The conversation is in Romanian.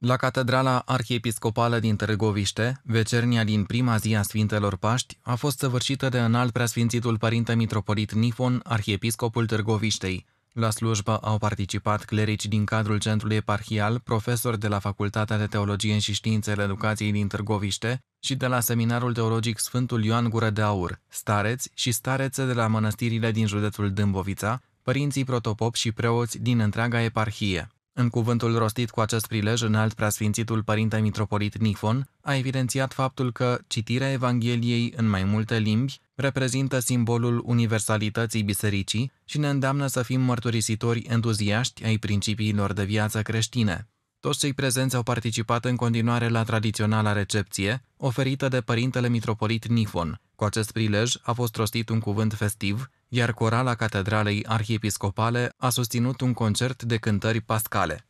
La Catedrala Arhiepiscopală din Târgoviște, vecernia din prima zi a Sfintelor Paști a fost săvârșită de înalt preasfințitul Părinte Mitropolit Nifon, Arhiepiscopul Târgoviștei. La slujbă au participat clerici din cadrul centrului eparhial, profesori de la Facultatea de Teologie și Științele Educației din Târgoviște și de la Seminarul Teologic Sfântul Ioan Gură de Aur, stareți și starețe de la mănăstirile din județul Dâmbovița, părinții protopop și preoți din întreaga eparhie. În cuvântul rostit cu acest prilej, alt preasfințitul părinte mitropolit Nifon a evidențiat faptul că citirea Evangheliei în mai multe limbi reprezintă simbolul universalității bisericii și ne îndeamnă să fim mărturisitori entuziaști ai principiilor de viață creștine. Toți cei prezenți au participat în continuare la tradiționala recepție, oferită de părintele mitropolit Nifon. Cu acest prilej a fost rostit un cuvânt festiv, iar corala Catedralei Arhiepiscopale a susținut un concert de cântări pascale.